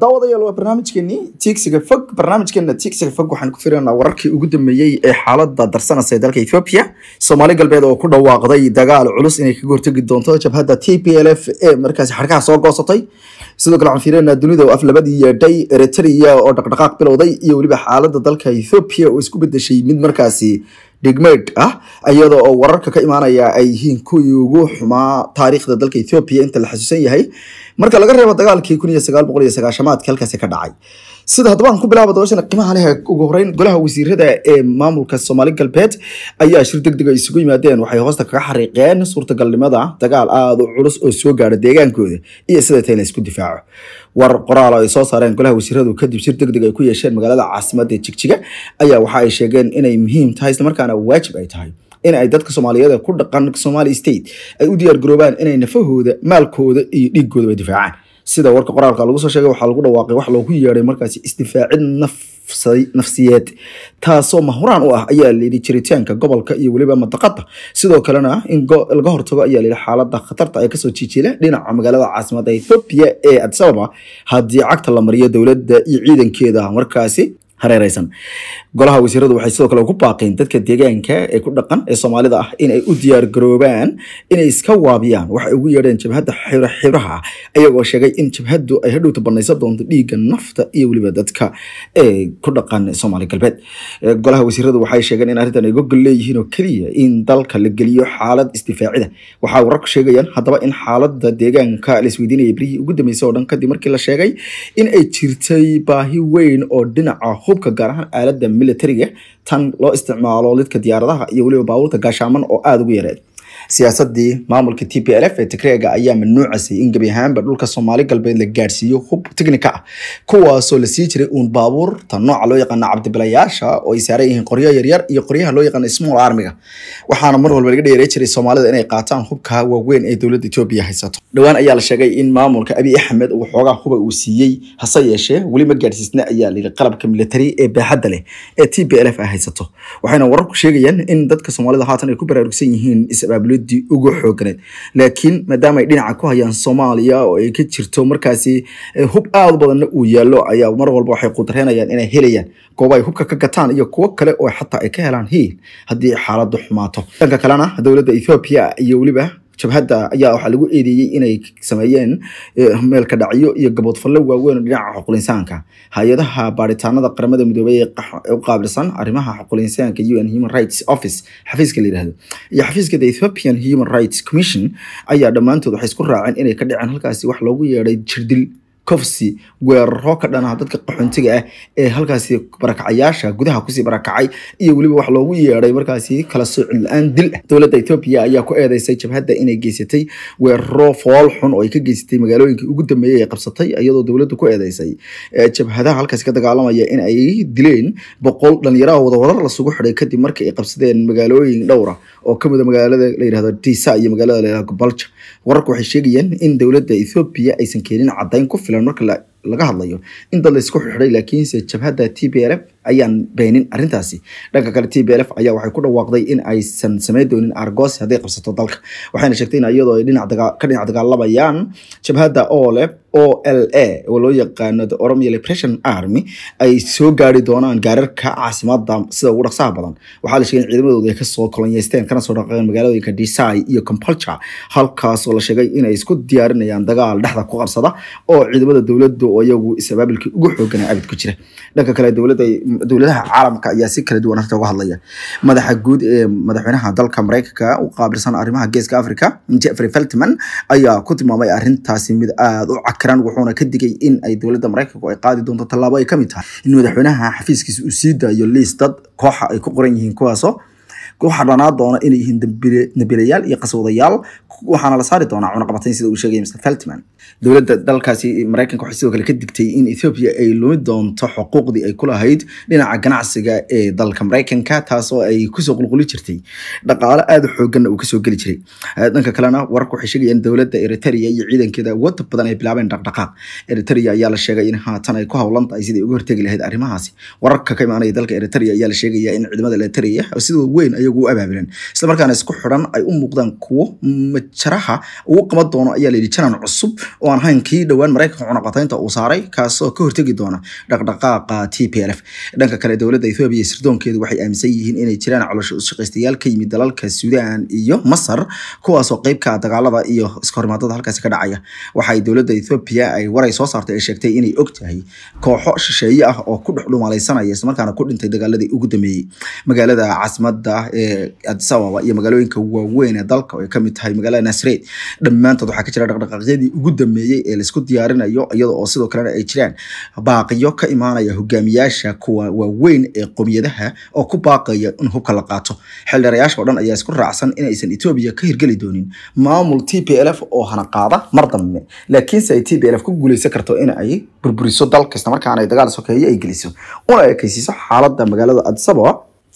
daawadayaal waa barnaamijkeeni tiigsiga fog barnaamijkeena tigsiga fog waxaan ku filaynaa wararkii ugu dambeeyey ee xaalada darsanaysa dalka ethoobiya soomaali galbeed oo ku dhawaaqday dagaal culus inay kaga hortegi doonto jabhadda t p l f ee markaasi xarkaha soo goosatay sidoo kale waxaan filaynaa dunida oo aflabadii yeedhay eritrea oo dhaqdhaqaaq bilowday iyo weliba xaalada dalka ethoobiya oo isku bedeshay mid markaasi dhigmeyd ah iyada oo wararka ka imaanaya ay yihiin kuwii ugu xumaa taariikhda dalka ethoobiya inta la xasuusan yahay marka laga reebo dagaalkii kun iyo sagaal boqol iyo sagaashamaadka halkaasi ka dhacay sida haddaba aan ku bilaaba doorashada qiimaha leh ugu horeyn golaha wasiirada ee maamulka soomaali galbeed ayaa shir degdega ah isugu yimaadeen waxay hoosta kaga xariiqeen suurtagalnimada dagaal aada u culus oo soo gaadha deegaankooda iyo sida tay isku difaaco war qoraal oo ay soo saareen golaha wasiiradu kadib shir degdeg ay ku yeesheen magaalada caasimada jigjiga ayaa waxa ay sheegeen inay muhiim tahay islamarkaana waajib ay tahay in ay dadka soomaaliyeed ku dhaqan somaali state ay u diyaar garoobaan inay nafahooda maalkooda iyo dhiiggoodaba difaacaan sida warka qoraalka lagu soo sheegay waxaa lagu dhawaaqay wax loogu yeedhay markaasi isdifaacid nafsiyeed taasoo mahuraan u ah ayaa layidhi jiritaanka gobolka iyo weliba madaqada sidoo kalena in laga hortago ayaa layidhi xaalada khatarta ay kasoo jiijileen dhinaca magaalada caasimada ethoobia ee adisababa haddii cagta la mariyo dowladda iyo ciidankeeda markaasi hareeraysan golaha wasiiradu waxay sidoo kale ugu baaqeen dadka deegaanka ee ku dhaqan ee soomaalida ah inay u diyaargaroobaan inay iska waabiyaan waxay ugu yeedheen jabhadda xiraha ayagoo sheegay in jabhaddu ay hadhowta banaysan doonto dhiigga nafta iyo weliba dadka ee ku dhaqan soomaali galbeed golaha wasiiradu waxay sheegeen in arrintan ay gogol leeyihiin oo keliya in dalka la geliyo xaalad isdifaacida waxaa wararku sheegayaan haddaba in xaaladda deegaanka la isweydiinaya berihii ugu dambeysay oo dhan kadib markii la sheegay in ay jirtay baahi weyn oo dhinaca hubka gaar ahaan aalada militariga tan loo isticmaalo lidka diyaaradaha iyo weliba baabuurta gaashaaman oo aada ugu yareed siyaasadii maamulka t p l f ee tigreega ayaa mamnuucasay in gebi ahaanba dhulka soomaali galbeed la gaadhsiiyo hub tignika ah kuwaasoo la sii jiray uun baabuur tan nooca loo yaqaana cabdibilayaasha oo ay saaran yihiin qoryo yaryar iyo qoryaha loo yaqaana small armiga waxaana mar walba laga dheeray jiray soomaalida inay qaataan hubka waaweyn ee dowladda etoobiya haysato dhowaan ayaa la sheegay in maamulka abiy axmed uu xoogaa huba uu siiyey hase yeeshee weli ma gaadhsiisna ayaa layidhi qalabka militari ee baaxadda leh ee t p l f ay haysato waxayna wararku sheegayaan in dadka soomaalida haatan ay ku baraarugsan yihiin is-abaabulid dowladii ugu xoogneed laakiin maadaamaay dhinaca ku hayaan soomaaliya oo ay ka jirto markaasi eh, hub aad u badanna uu yaallo ayaa mar walba waxay qudareenayaan inay helayaan goobo ay hubka ka gataan iyo kuwo kale oo xataa ay ka helaan hiil haddii xaaladdu xumaato dhanka kalena dowladda ethoobiya iyo weliba jabhadda ayaa waxaa lagu eedeeyey inay sameeyeen eh, meel ka dhacyo iyo gaboodfallo waaweyn dhinaca xuqulinsaanka hay-adaha baaritaanada qaramada midoobey ee u qaabilsan arrimaha xuqulinsaanka u n human rights office xafiiska la yirahdo iyo xafiiska the ethiopian human rights commission ayaa dhammaantood waxay isku raaceen inay ka dhaceen halkaasi wax loogu yeedhay jirdil cofsy weeraro ka dhanaha dadka qaxoontiga ah ee halkaasi barakacayaasha gudaha kusii barakacay iyo weliba wax loogu yeedhay markaasi kala soocin la-aan dil ah dowladda etoobiya ayaa ku eedeysay jabhadda inay geysatay weeraro fool xun oo ay ka geysatay magaalooyinkii ugu dambeeyey ee qabsatay iyadoo dowladdu ku eedeysay jabhadaha halkaasi ka dagaalamaya in ay dileen boqol dhalinyaraha wadawarar lasugu xidhay kadib markii ay qabsadeen magaalooyin dhowra oo kamida ah magaalada layihahdo tiisa iyo magaalada layihahdo gobalja wararku waxay sheegayeen in dowladda ethoobiya aysan keenin caddayn ku filan learn or like. laga hadlayo in dal laysku xirxiday laakiinse jabhadda t b l f ayaan beenin arrintaasi dhanka kale t b l f ayaa waxay ku dhawaaqday in aysan samayn doonin argos hadday qabsato dalka waxayna sheegtay in iyadoo ay ka dhinac dagaalamayaan jabhadda olef o l a oo loo yaqaano the oromia liberation army ay soo gaari doonaan gaararka caasimadda sida ugu dhaqsaha badan waxaa la sheegay in ciidamadooda ay kasoo kolonyeysteen kana soo dhaqeen magaalooyinka desai iyo compulture halkaasoo la sheegay inay isku diyaarinayaan dagaal dhexda ku qabsada oo ciidamada dowladdu oo iyagu isabaabilkii ugu xoogana abid ku jira dhanka kale dowladaha caalamka ayaa si kala duwan harta uga hadlaya madaxa guud ee madaxweynaha dalka mareykanka u qaabilsan arrimaha geeska africa jeffrey feltman ayaa ku tilmaamay arrintaasi mid aada u cakiran wuxuuna ka digay in ay dowladda mareykanku ay qaadi doonto tallaabo ay ka mid tahay in madaxweynaha xafiiskiisa uu sii daayo liis dad kooxa ay ku qoran yihiin kuwaasoo waxaa dhanaa doona inay yihiin dambilayaal iyo qaswadayaal waxaana la saari doonaa cunaqabatayn sida uu sheegaya mr feltman dowladda dalkaasi maraykanka waxay sidoo kale ka digtay in ethoobiya ay lumi doonto xuquuqdii ay ku dhinaca ganacsiga ee dalka maraykanka taas ay kusoo qulquli jirtay dhaqaalo aada xooganna uu kasoo geli jiray dhanka kalena wararku waxay sheegayaan dowladda eriteria iyo ciidankeeda wadda badan ay bilaabeen dhaqdhaqaaq eriteria ayaa la sheegay in haatan ay ku howlan tahay sidii uga hortegi lahayd arrimahaasi wararka ka imaanaya dalka eriteria ayaa la sheegaya in ciidamada eriteria sida weyn ay iyagu abaabulan isla markaana isku xiran ay u muuqdaan kuwo majaraha ugu qaban doono ayaa layidhi janan cusub oo aan hayn kii dhowaan maraykanka cunaqataynta uu saaray kaasoo ka hortegi doona dhaqdhaqaaqa t p l f dhanka kale dowladda ethoobiya sirdoonkeedu waxay aaminsan yihiin inay jiraan colosho ushaqaystayaal ka yimid dalalka suudaan iyo masar kuwaasoo qeyb ka ah dagaalada iyo iskahorimaadada halkaasi ka dhacaya waxay dowladda ethoobiya ay waray soo saartay ee sheegtay inay og tahay kooxo shisheeye ah oo ku dhex dhumalaysanaya islamarkaana ku dhintay dagaaladii ugu dambeeyey magaalada caasimada addis iyo magaalooyinka waaweyn ee dalka oo ay kamid tahay magaalada naasireed dhammaantood waxaa ka jira dhaqdhaqaaqyadii ugu dambeeyey ee laisku diyaarinayo iyada oo sidoo kalena ay jiraan baaqiyo ka imaanaya hogaamiyaasha kuwa waaweyn ee qomiyadaha oo ku baaqaya in hubka la qaato xildhirayaasha oo dhan ayaa isku raacsan inaysan etoobiya ka hirgeli doonin maamul t p l f oo hana qaada mar dambe laakiinse ay t p lf ku guuleysan karto in ay burburiso dalka islamarkaana dagaal sokeeye ay geliso una ekaysiiso xaalada magaalada addis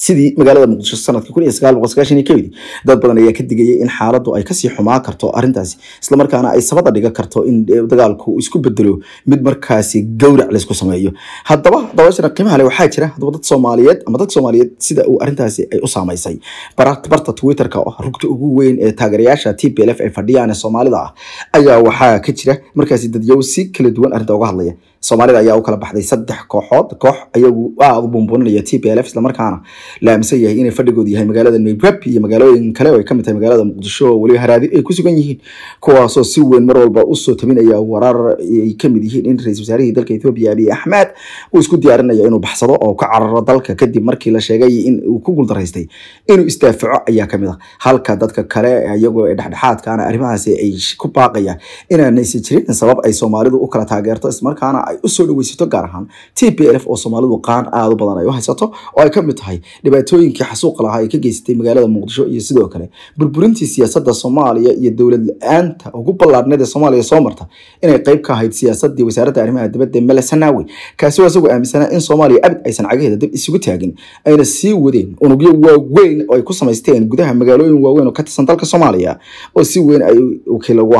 sidii magaalada muqdisho sanadka kamid dad badan ayaa ka digayay in xaaladu ay kasii xumaa karto arintaasi islamarkaana ay sabada dhiga karto in dagaalku isku bedelo mid markaasi gawrac laysku sameeyo hadaba dabeeshana qiimaha le waxaa jira hadaba dad soomaaliyeed ama dad soomaaliyeed sida uu arintaasi ay u saameysay barta twitterka oo ah rugta ugu weyn ee taageerayaasha t p l ay fadhiyaan soomaalida ah ayaa waxaa ka jira markaasi dadyow si kala duwan arrinta uga hadlaya soomaalida ayaa u kala baxday saddex kooxood koox ayagu aada u buunbuuninaya t p l islamarkaana la aaminsan yahay inay fadhigoodu yahay magaalada nayrab iyo magaalooyin kale oo ay kamid tahay magaalada muqdisho oo weliba haraadib ay ku sugan yihiin kuwaasoo si weyn mar walba usoo tabinaya waraar ay kamid yihiin in ra-isul wasaarihii dalka ethoobiya abiy axmed uu isku diyaarinaya inuu baxsado oo ka cararo dalka kadib markii la sheegay in uu ku guuldaraystay inuu istaafaco ayaa kamid ah halka dadka kale iyagoo dhexdhexaadkaana arrimahaasi ay ku baaqayaan inaanaysa jirin sabab ay soomaalidu u kala taageerto ismarkaana ay usoo dhaweysato gaar ahaan t p f oo soomaalidu qaan aada u badan ay u haysato oo ay kamid tahay dhibaatooyinkii xasuuqa lahaa ay ka geysatay magaalada muqdisho iyo sidoo kale burburintii siyaasadda soomaaliya iyo dowlad la-aanta ugu ballaarneed ee soomaaliya soo marta inay qeyb ka ahayd siyaasadii wasaaradda arrimaha dibadda ee mele sanaawi kaasi oo isagoo aaminsanaa in soomaaliya abad aysan cagaheeda dib isugu taagin ayna sii wadeen unugyo waaweyn oo ay ku samaysteen gudaha magaalooyin waaweyn oo ka tirsan dalka soomaaliya oo si weyn ay wakiil ugu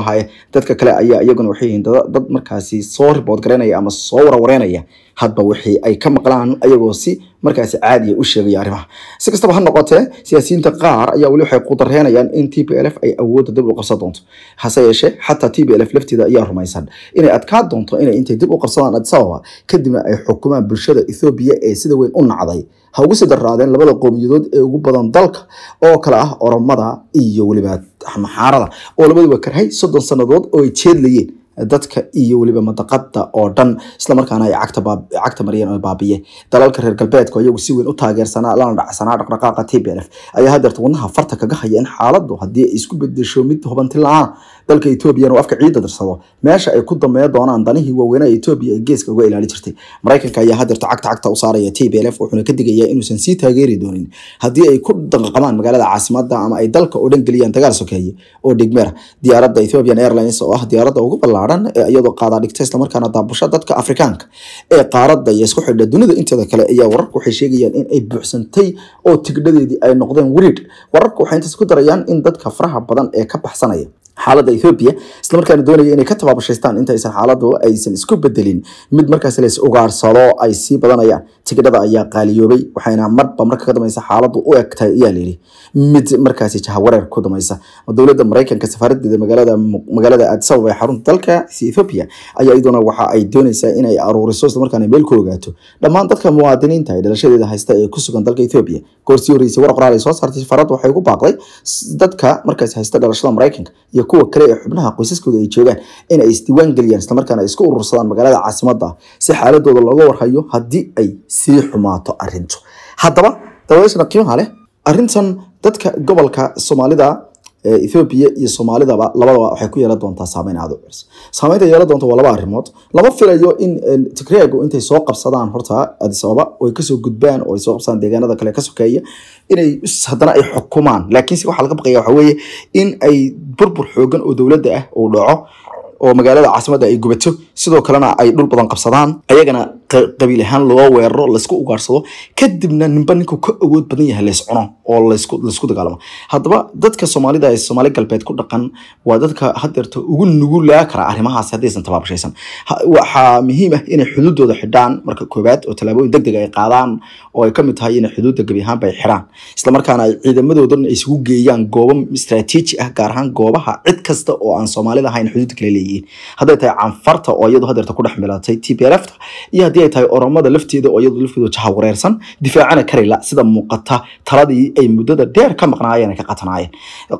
dadka kale ayaa iyaguna waxay yihiin dad markaasi soo ribood ama soo warwareynaya hadba wixii ay ka maqlaan ayagoo si markaasi caadiya u sheegaya arrimaha si kastaba ha noqotee siyaasiyiinta qaar ayaa weli waxay qudareenayaan in t p l f ay awoodda dib u qabsan doonto hase yeeshee xataa t p l f lafteeda ayaa rumaysan inay adkaa doonto inay intay dib u qabsadaan adis ababa kadibna ay xukumaan bulshada ethoobiya ee sida weyn u nacday ha ugu sii darraadeen labada qoomiyadood ee ugu badan dalka oo kale ah oromada iyo weliba maxaarada oo labaduba karhay soddon sannadood oo ay jeedlayeen dadka iyo weliba madaqada oo dhan islamarkaana ay cagta mariyeen oo baabiye dalalka reer galbeedka iyagu si weyn u taageersanaa lana dhacsanaa dhaqdhaqaaqa t b f ayaa hadeerta wadnaha farta kaga haya in xaaladdu haddii ay isku bedesho mid hubanti la-aan dalka etoobiyana uu afka ciidda dirsado meesha ay ku damee doonaan danihii waaweynaha etoobiya ee geeska uga ilaali jirtay maraykanka ayaa hadeerta cagta cagta u saaraya t b lf wuxuuna ka digayaa inuusan sii taageeri doonin haddii ay ku danqaqabaan magaalada caasimadda ama ay dalka oo dhan geliyaan dagaal sokeeye oo dhigmeera diyaaradda ethiopian airlines oo ah diyaaradda ugu ballaadhan ee iyadoo qaadaadhigta islamarkaana daabusha dadka afrikaanka ee qaaradda iyo isku xidha dunida inteeda kale ayaa wararku waxay sheegayaan in ay buuxsantay oo tigdhadeedii ay noqdeen wiriid wararku waxay intaas ku darayaan in dadka faraha badan ee ka baxsanaya xaalada ethoobiya isla markaana doonaya inay ka tabaabashaystaan intaysan xaaladu aysan isku bedelin mid markaas la ugaarsado ay sii badanayaan tigidhada ayaa qaaliyoobay waxayna marba marka ka dambaysa xaaladu u egtahay ayaa layidhi mid markaasi jahawareer ku dambaysa dowladda maraykanka safaaradeeda magaalada magaalada adsabab ee xarunta dalka ethoobia ayaa iyaduna waxa ay doonaysaa inay aruuriso isla meel ku ogaato dhammaan dadka muwaadiniinta ee dhalashadeeda haysta ee ku sugan dalka ethoobia goorsi horreysay war qoraal ay soo saartay safaarada waxay ku baaqday dadka markaasi haysta dhalashada maraykanka iyo kuwa kale ee xubnaha qoysaskooda ay joogaan in ay geliyaan islamarkaana isku urursadaan magaalada caasimadda si xaaladooda looga warhayo haddii ay sii xumaato arintu haddaba dabadeysna qiimaha leh arrintan dadka gobolka soomaalida ethoobiya iyo soomaalidaba labadaba waxay ku yeelan doontaa saameyn aada u culus saameynta yeelan doonta waa laba arrimood lama filayo in eh, tigreegu intay soo qabsadaan horta adis ababa oy kasoo gudbaan oo ay soo qabsadaan deegaanada kale ka sokeeya inay haddana ay xukumaan laakiinse waxaa laga baqaya waxa weeye in ay burbur xoogan oo dowladda ah uu dhaco oo magaalada caasimadda ay gubato sidoo kalena ay dhul badan qabsadaan ayagana qabiil ahaan loo weeraro laysku ugaarsado kadibna ninba ninkuu ka awood badan yahay lays cuno oo laysku dagaalamo haddaba dadka soomaalida ee soomaali galbeed ku dhaqan waa dadka hadeerta ugu nugulaa kara arrimahaas haddaysan tabaabashaysan waxaa muhiim ah inay xuduudooda xidhaan marka koowaad oo tallaabooyin deg deg ay qaadaan oo ay ka tahay inay xuduudda gebi ahaanba ay xidhaan islamarkaana ay ciidamadoodan isugu geeyaan goobo istraatiiji ah gaar ahaan goobaha cid kasta oo aan soomaalida ahayn xuduudda kala leeyihiin hadday tahay canfarta oo iyadu hadeerta ku dhex milatay t iyo haddii haddii ay tahay oromada lafteeda oo iyadu lafteedu jahawareersan difaacana karayla sida muuqata taladii ay muddada dheer ka maqnaayeen ka qatanaayeen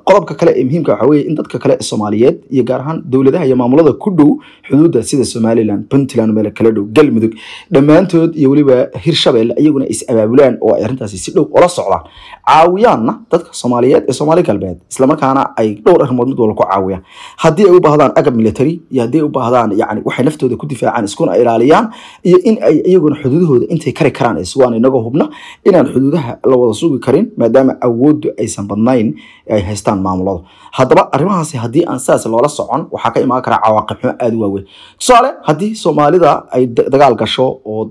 qodobka kale ee muhiimka ah waxaa weeye in dadka kale soomaaliyeed iyo gaar ahaan dowladaha iyo maamulada ku dhow xuduudda sida somaliland puntland meel kala dhow galmudug dhammaantood iyo weliba hirshabelle iyaguna is abaabulaan oo ay arrintaasi si dhow ula socdaan caawiyaanna dadka soomaaliyeed ee soomaali galbeed islamarkaana ay dhowr arrimood mid walba ku caawiyaan haddii ay u baahdaan agab military iyo haddii ay u baahdaan yani waxay naftooda ku difaacaan iskuna ilaaliyaan iyo in iyaguna xuduudahooda intay kari karaan is waan hubna inaan xuduudaha la wada sugi karin maadaama awooddu aysan badnayn ay haystaan maamuladu haddaba arrimahaasi haddii aan sidaas loola socon waxaa ka imaan karaa cawaaqib xumo aada u waaweyn tusaale haddii soomaalida ay dagaal gasho oo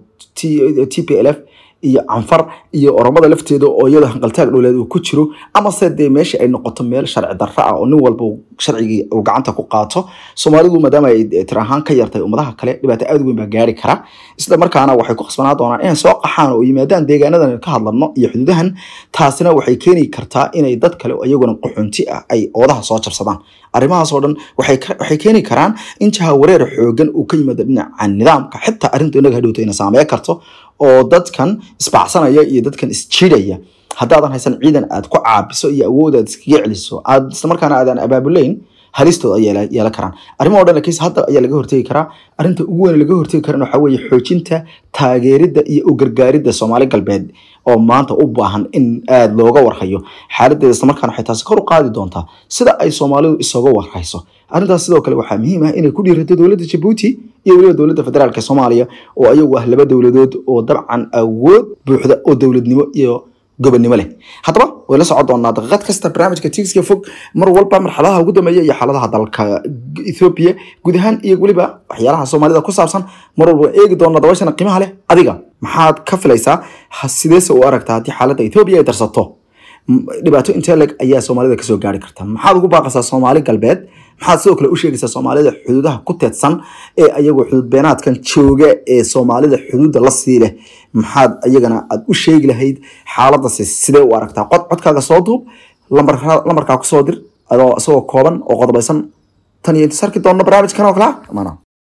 t p l f iyo canfar iyo oromada lafteeda oo iyada hanqaltaag dhowleed uu ku jiro amase dee meesha ay noqoto meel sharci darro ah oo nin walba sharcigii uu gacanta ku qaato soomaalidu maadaama ay tir ka yartay ummadaha kale dhibaato aad weyn baa gaari kara isla markaana waxay ku qasbanaa doonaan inay soo qaxaan oo yimaadaan deegaanadan ka hadlano iyo xuduudahan taasina waxay keeni kartaa inay dad kale iyaguna quxunti ah ay oodaha soo jabsadaan arrimahaasoo dhan waxay keeni karaan in jahawareer xoogan uu ka yimaado dhinaca nidaamka xitaa arrintu inaga hadhowta ina saameyn karto oo dadkan isbaxsanaya iyo dadkan isjiraya haddaadan haysan ciidan aad ku caabiso iyo awood aad iskaga celiso aad islamarkaana aadan abaabulayn halistood ayay yeelan karaan arrimo dhan laakiinse hadda ayaa laga hortegi karaa arrinta ugu weyn laga hortegi karan waxaa weeye xoojinta taageeridda iyo u gargaaridda soomaali galbeed oo maanta u baahan in aada looga warhayo xaaladeeda isla waxay taasi kor u qaadi doontaa sida ay soomaalidu isaga warhayso arintaas sidoo kale waxaa muhiim ah inay ku dhiirata dowladda jabuuti iyo weliba dowladda federaalk soomaaliya oo ayagu ah laba dowladood oo dabcan awood buuxda oo dowladnimo iyo gobonnimo leh haddaba way la socon doonaa daqiiqad kasta barnaamijka tiiska fog mar walba marxaladaha ugu dambeeya iyo xaaladaha dalka ethoobiya guud ahaan iyo weliba waxyaalaha soomaalida ku saabsan mar walba eegi doonaa dabayshan qiimaha leh adiga maxaad ka filaysaa sideese u aragtaa haddii xaaladda ethoobiya ay darsato dhibaato intee ayaa soomaalida kasoo gaari karta maxaad ugu baaqaysaa soomaali galbeed maxaad sidoo kale u sheegaysaa soomaalida xuduudaha ku teedsan ee ayagu xuduud beenaadkan jooga ee soomaalida xuduudda la sii leh maxaad ayagana aad u sheegi lahayd xaaladasi sidee u aragtaa qod codkaaga soo duub lambarkaa ku soo dir adoo isagoo kooban oo qodobaysan tan iyo inta sarki doonno barnaamijkan oo kalea